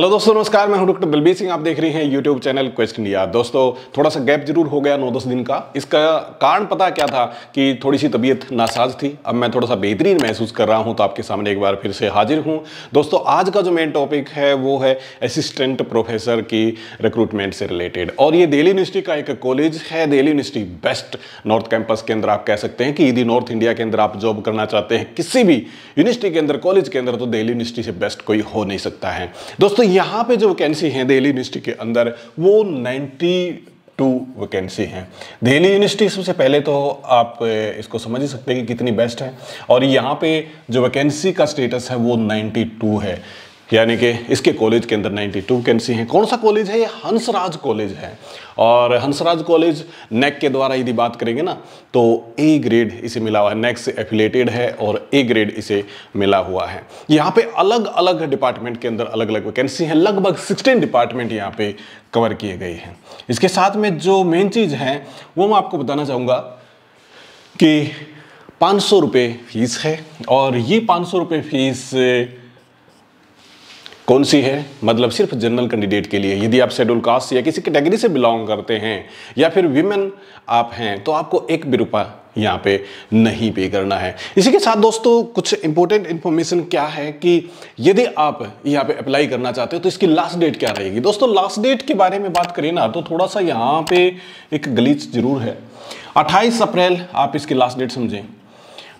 hello दोस्तों नमस्कार मैं हूं डॉक्टर बलबीर सिंह आप देख रहे हैं यूट्यूब चैनल क्वेस्ट इंडिया दोस्तों थोड़ा सा गैप जरूर हो गया नौ दस दिन का इसका कारण पता क्या था कि थोड़ी सी तबीयत नासाज थी अब मैं थोड़ा सा बेहतरीन महसूस कर रहा हूं तो आपके सामने एक बार फिर से हाजिर हूं दोस्तों आज का जो मेन टॉपिक है वो है असिस्टेंट प्रोफेसर की रिक्रूटमेंट से रिलेटेड और ये दिल्ली यूनिवर्सिटी का एक कॉलेज है Delhi university best north campus के अंदर आप कह सकते हैं कि यदि नॉर्थ इंडिया के अंदर आप जॉब करना चाहते हैं किसी भी यूनिवर्सिटी के अंदर कॉलेज के अंदर तो दिल्ली यूनिवर्सिटी से बेस्ट कोई हो नहीं सकता है दोस्तों तो यहाँ पे जो वैकेंसी हैं दिल्ली यूनिवर्सिटी के अंदर वो 92 वैकेंसी हैं दिल्ली यूनिवर्सिटी सबसे पहले तो आप इसको समझ ही सकते हैं कि कितनी बेस्ट है और यहाँ पे जो वैकेंसी का स्टेटस है वो 92 है यानी कि इसके कॉलेज के अंदर 92 वैकेंसी हैं कौन सा कॉलेज है ये हंसराज कॉलेज है और हंसराज कॉलेज नेक के द्वारा यदि बात करेंगे ना तो ए ग्रेड इसे मिला हुआ है नेक से एफिलेटेड है और ए ग्रेड इसे मिला हुआ है यहाँ पे अलग अलग डिपार्टमेंट के अंदर अलग अलग वैकेंसी हैं लगभग सिक्सटीन डिपार्टमेंट यहाँ पे कवर किए गए हैं इसके साथ में जो मेन चीज़ है वो मैं आपको बताना चाहूँगा कि पाँच सौ फीस है और ये पाँच सौ फीस कौन सी है मतलब सिर्फ जनरल कैंडिडेट के लिए यदि आप शेड्यूल कास्ट या किसी कैटेगरी से बिलोंग करते हैं या फिर विमेन आप हैं तो आपको एक भी रुपया यहाँ पे नहीं पे करना है इसी के साथ दोस्तों कुछ इंपॉर्टेंट इन्फॉर्मेशन क्या है कि यदि आप यहाँ पे अप्लाई करना चाहते हो तो इसकी लास्ट डेट क्या रहेगी दोस्तों लास्ट डेट के बारे में बात करें ना तो थोड़ा सा यहाँ पे एक गलीच जरूर है 28 अप्रैल आप इसकी लास्ट डेट समझें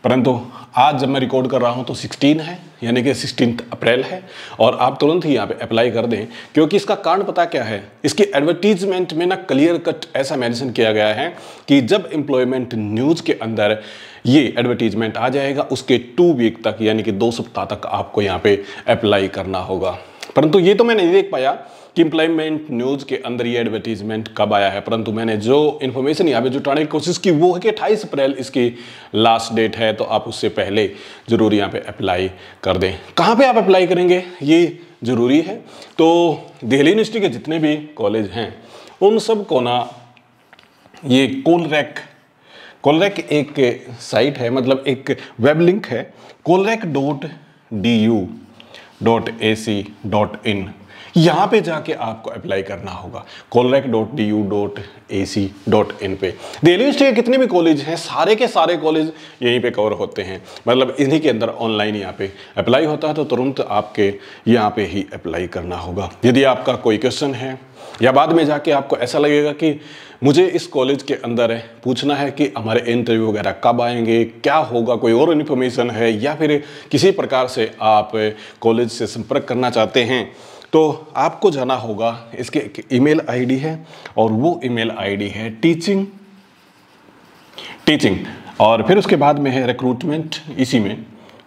परंतु आज जब मैं रिकॉर्ड कर रहा हूँ तो 16 है यानी कि सिक्सटीन अप्रैल है और आप तुरंत ही यहाँ पे अप्लाई कर दें क्योंकि इसका कारण पता क्या है इसकी एडवर्टीजमेंट में ना क्लियर कट ऐसा मेंशन किया गया है कि जब एम्प्लॉयमेंट न्यूज़ के अंदर ये एडवर्टीजमेंट आ जाएगा उसके टू वीक तक यानी कि दो सप्ताह तक आपको यहाँ पर अप्लाई करना होगा परंतु ये तो मैं नहीं देख पाया कि इम्प्लायमेंट न्यूज़ के अंदर ये एडवर्टीजमेंट कब आया है परंतु मैंने जो इन्फॉर्मेशन यहाँ पे जुटाने की कोशिश की वो है कि अट्ठाईस अप्रैल इसकी लास्ट डेट है तो आप उससे पहले ज़रूर यहाँ पे अप्लाई कर दें कहाँ पे आप अप्लाई करेंगे ये ज़रूरी है तो दिल्ली यूनिवर्सिटी के जितने भी कॉलेज हैं उन सब को ना ये कोलरैक कोलरैक एक साइट है मतलब एक वेब लिंक है colrec dot D U dot A C dot in यहाँ पे जाके आपको अप्लाई करना होगा colrec dot D U dot A C dot in पे दिल्ली यूनिवर्सिटी के कितने भी कॉलेज हैं सारे के सारे कॉलेज यहीं पे कवर होते हैं मतलब इन्हीं के अंदर ऑनलाइन यहाँ पे अप्लाई होता है तो तुरंत आपके यहाँ पे ही अप्लाई करना होगा यदि आपका कोई क्वेश्चन है या बाद में जाके आपको ऐसा लगेगा कि मुझे इस कॉलेज के अंदर है पूछना है कि हमारे इंटरव्यू वगैरह कब आएंगे क्या होगा कोई और इन्फॉर्मेशन है या फिर किसी प्रकार से आप कॉलेज से संपर्क करना चाहते हैं तो आपको जाना होगा इसके एक ईमेल आईडी है और वो ईमेल आईडी है टीचिंग टीचिंग और फिर उसके बाद में है रिक्रूटमेंट इसी में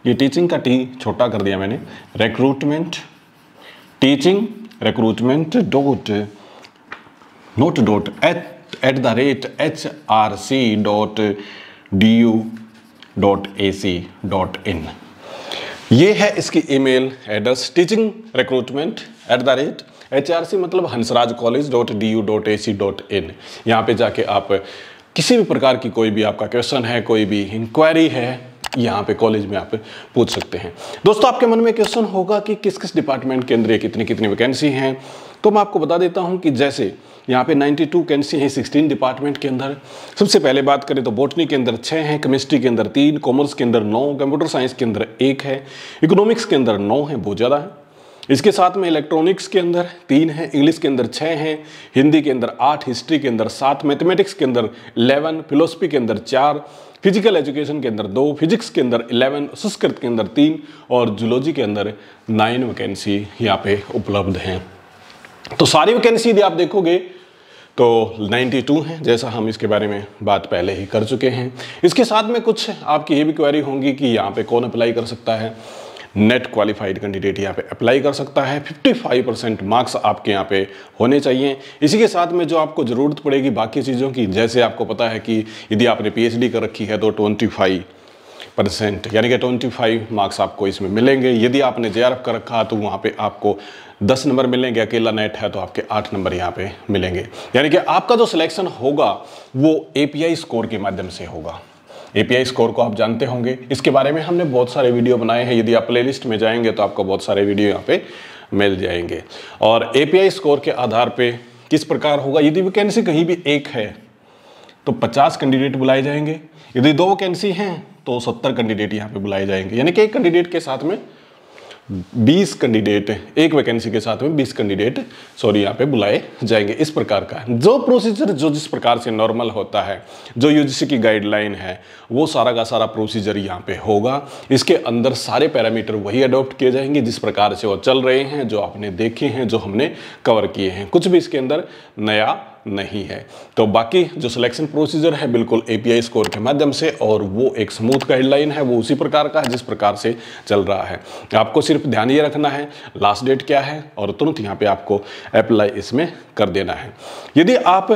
ये टीचिंग का टी छोटा कर दिया मैंने recruitment teaching recruitment dot not dot at at the rate H R C dot D U dot A C dot in ये है इसकी email address teaching recruitment at the rate H मतलब Hansraj college dot D U dot A C dot in यहाँ पर जाके आप किसी भी प्रकार की कोई भी आपका क्वेश्चन है कोई भी इंक्वायरी है यहाँ पे कॉलेज में आप पूछ सकते हैं दोस्तों आपके मन में क्वेश्चन होगा कि किस किस डिपार्टमेंट के अंदर कितनी कितनी वैकेंसी हैं तो मैं आपको बता देता हूँ कि जैसे यहाँ पे 92 टू वैकेंसी हैं सिक्सटीन डिपार्टमेंट के अंदर सबसे पहले बात करें तो बोटनी के अंदर छः हैं केमिस्ट्री के अंदर तीन कॉमर्स के अंदर नौ कंप्यूटर साइंस के अंदर एक है इकोनॉमिक्स के अंदर नौ है बहुत ज़्यादा है इसके साथ में इलेक्ट्रॉनिक्स के अंदर तीन हैं इंग्लिश के अंदर छः हैं हिंदी के अंदर आठ हिस्ट्री के अंदर सात मैथमेटिक्स के अंदर इलेवन फिलोसफी के अंदर चार फिजिकल एजुकेशन के अंदर दो फिजिक्स के अंदर इलेवन संस्कृत के अंदर तीन और जुलॉजी के अंदर नाइन वैकेंसी यहाँ पे उपलब्ध हैं तो सारी वैकेंसी यदि आप देखोगे तो 92 है जैसा हम इसके बारे में बात पहले ही कर चुके हैं इसके साथ में कुछ आपकी ये भी क्वेरी होंगी कि यहाँ पे कौन अप्लाई कर सकता है नेट क्वालिफाइड कैंडिडेट यहाँ पे अप्लाई कर सकता है 55 परसेंट मार्क्स आपके यहाँ पे होने चाहिए इसी के साथ में जो आपको ज़रूरत पड़ेगी बाकी चीज़ों की जैसे आपको पता है कि यदि आपने पी कर रखी है तो ट्वेंटी परसेंट यानी कि ट्वेंटी फाइव मार्क्स आपको इसमें मिलेंगे यदि आपने जे कर रखा तो वहाँ पे आपको दस नंबर मिलेंगे अकेला नेट है तो आपके आठ नंबर यहाँ पे मिलेंगे यानी कि आपका जो सिलेक्शन होगा वो ए स्कोर के माध्यम से होगा एपीआई स्कोर को आप जानते होंगे इसके बारे में हमने बहुत सारे वीडियो बनाए हैं यदि आप प्लेलिस्ट में जाएंगे तो आपको बहुत सारे वीडियो यहाँ पे मिल जाएंगे और एपीआई स्कोर के आधार पर किस प्रकार होगा यदि वैकेंसी कहीं भी एक है तो 50 कैंडिडेट बुलाए जाएंगे यदि दो वैकेंसी हैं तो 70 कैंडिडेट यहाँ पे बुलाए जाएंगे यानी कि एक कैंडिडेट के साथ में 20 कैंडिडेट एक वैकेंसी के साथ में 20 कैंडिडेट सॉरी यहाँ पे बुलाए जाएंगे इस प्रकार का जो प्रोसीजर जो जिस प्रकार से नॉर्मल होता है जो यूजीसी की गाइडलाइन है वो सारा का सारा प्रोसीजर यहाँ पे होगा इसके अंदर सारे पैरामीटर वही अडॉप्ट किए जाएंगे जिस प्रकार से वो चल रहे हैं जो आपने देखे हैं जो हमने कवर किए हैं कुछ भी इसके अंदर नया नहीं है तो बाकी जो सिलेक्शन प्रोसीजर है बिल्कुल एपीआई स्कोर के माध्यम से और वो एक स्मूथ गाइडलाइन हेडलाइन है वो उसी प्रकार का है जिस प्रकार से चल रहा है आपको सिर्फ ध्यान ये रखना है लास्ट डेट क्या है और तुरंत यहाँ पे आपको अप्लाई इसमें कर देना है यदि आप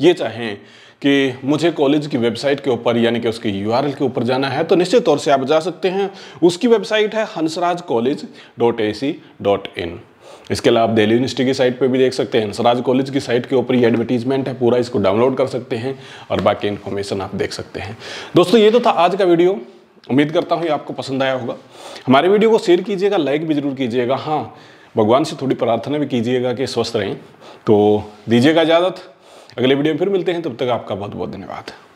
ये चाहें कि मुझे कॉलेज की वेबसाइट के ऊपर यानी कि उसके यू के ऊपर जाना है तो निश्चित तौर से आप जा सकते हैं उसकी वेबसाइट है Hansraj college dot A C dot in इसके अलावा आप दिल्ली यूनिवर्सिटी की साइट पे भी देख सकते हैं हंसराज कॉलेज की साइट के ऊपर ये एडवर्टीजमेंट है पूरा इसको डाउनलोड कर सकते हैं और बाकी इन्फॉर्मेशन आप देख सकते हैं दोस्तों ये तो था आज का वीडियो उम्मीद करता हूँ ये आपको पसंद आया होगा हमारे वीडियो को शेयर कीजिएगा लाइक भी ज़रूर कीजिएगा हाँ भगवान से थोड़ी प्रार्थना भी कीजिएगा कि स्वस्थ रहें तो दीजिएगा इजाज़त अगले वीडियो में फिर मिलते हैं तब तक आपका बहुत बहुत धन्यवाद